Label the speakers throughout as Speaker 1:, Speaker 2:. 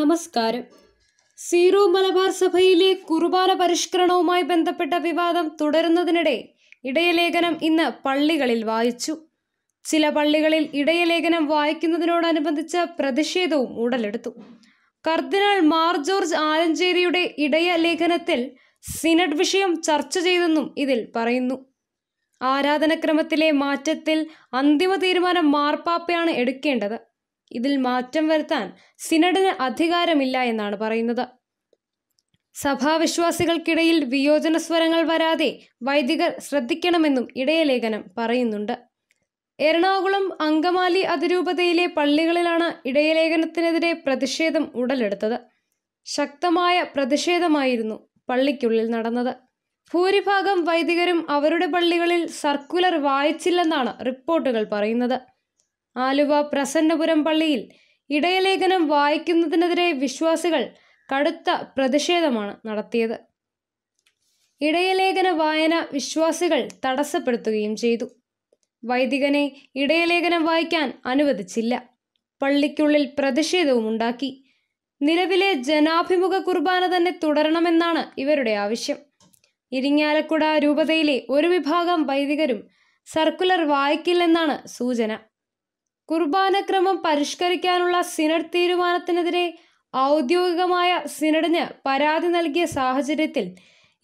Speaker 1: നമസ്കാരം സീറോ മലബാർ സഭയിലെ കുർബാന പരിഷ്കരണവുമായി ബന്ധപ്പെട്ട വിവാദം തുടരുന്നതിനിടെ ഇടയലേഖനം ഇന്ന് പള്ളികളിൽ വായിച്ചു ചില പള്ളികളിൽ ഇടയലേഖനം വായിക്കുന്നതിനോടനുബന്ധിച്ച പ്രതിഷേധവും ഉടലെടുത്തു കർദിനാൾ മാർ ജോർജ് ആലഞ്ചേരിയുടെ ഇടയ ലേഖനത്തിൽ സിനഡ് വിഷയം ചർച്ച ചെയ്തെന്നും ഇതിൽ പറയുന്നു ആരാധനക്രമത്തിലെ മാറ്റത്തിൽ അന്തിമ തീരുമാനം മാർപ്പാപ്പയാണ് എടുക്കേണ്ടത് ഇതിൽ മാറ്റം വരുത്താൻ സിനഡിന് അധികാരമില്ല എന്നാണ് പറയുന്നത് സഭാവിശ്വാസികൾക്കിടയിൽ വിയോജന സ്വരങ്ങൾ വരാതെ വൈദികർ ശ്രദ്ധിക്കണമെന്നും ഇടയലേഖനം പറയുന്നുണ്ട് എറണാകുളം അങ്കമാലി അതിരൂപതയിലെ പള്ളികളിലാണ് ഇടയലേഖനത്തിനെതിരെ പ്രതിഷേധം ഉടലെടുത്തത് ശക്തമായ പ്രതിഷേധമായിരുന്നു പള്ളിക്കുള്ളിൽ നടന്നത് ഭൂരിഭാഗം വൈദികരും അവരുടെ പള്ളികളിൽ സർക്കുലർ വായിച്ചില്ലെന്നാണ് റിപ്പോർട്ടുകൾ പറയുന്നത് ആലുവ പ്രസന്നപുരം പള്ളിയിൽ ഇടയലേഖനം വായിക്കുന്നതിനെതിരെ വിശ്വാസികൾ കടുത്ത പ്രതിഷേധമാണ് നടത്തിയത് ഇടയലേഖന വായന വിശ്വാസികൾ തടസ്സപ്പെടുത്തുകയും ചെയ്തു വൈദികനെ ഇടയലേഖനം വായിക്കാൻ അനുവദിച്ചില്ല പള്ളിക്കുള്ളിൽ പ്രതിഷേധവും ഉണ്ടാക്കി നിലവിലെ ജനാഭിമുഖ കുർബാന തന്നെ തുടരണമെന്നാണ് ഇവരുടെ ആവശ്യം ഇരിങ്ങാലക്കുട രൂപതയിലെ ഒരു വിഭാഗം വൈദികരും സർക്കുലർ വായിക്കില്ലെന്നാണ് സൂചന കുർബാനക്രമം പരിഷ്കരിക്കാനുള്ള സിനഡ് തീരുമാനത്തിനെതിരെ ഔദ്യോഗികമായ സിനഡിന് പരാതി നൽകിയ സാഹചര്യത്തിൽ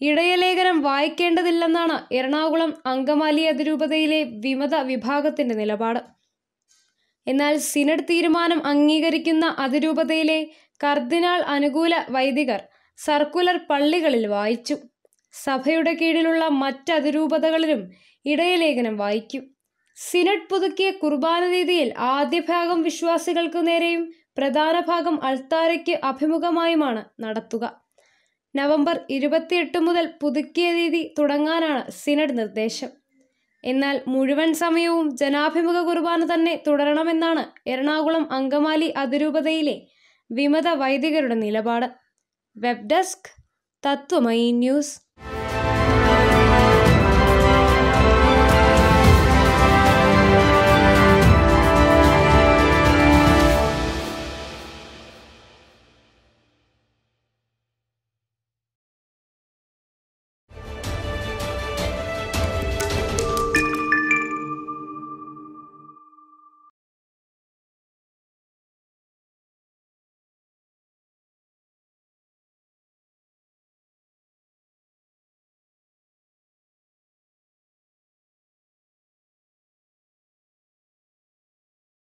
Speaker 1: ഇടയലേഖനം വായിക്കേണ്ടതില്ലെന്നാണ് എറണാകുളം അങ്കമാലി അതിരൂപതയിലെ വിമത വിഭാഗത്തിന്റെ നിലപാട് എന്നാൽ സിനഡ് തീരുമാനം അംഗീകരിക്കുന്ന അതിരൂപതയിലെ കർദിനാൾ അനുകൂല വൈദികർ സർക്കുലർ പള്ളികളിൽ വായിച്ചു സഭയുടെ കീഴിലുള്ള മറ്റ് അതിരൂപതകളിലും ഇടയലേഖനം വായിക്കും സിനഡ് പുതുക്കിയ കുർബാന രീതിയിൽ ആദ്യ ഭാഗം വിശ്വാസികൾക്ക് നേരെയും പ്രധാന ഭാഗം അൾത്താരയ്ക്ക് അഭിമുഖമായുമാണ് നടത്തുക നവംബർ ഇരുപത്തിയെട്ട് മുതൽ പുതുക്കിയ രീതി തുടങ്ങാനാണ് സിനഡ് നിർദ്ദേശം എന്നാൽ മുഴുവൻ സമയവും ജനാഭിമുഖ കുർബാന തന്നെ തുടരണമെന്നാണ് എറണാകുളം അങ്കമാലി അതിരൂപതയിലെ വിമത വൈദികരുടെ നിലപാട് വെബ് ഡെസ്ക് തത്വമയി ന്യൂസ്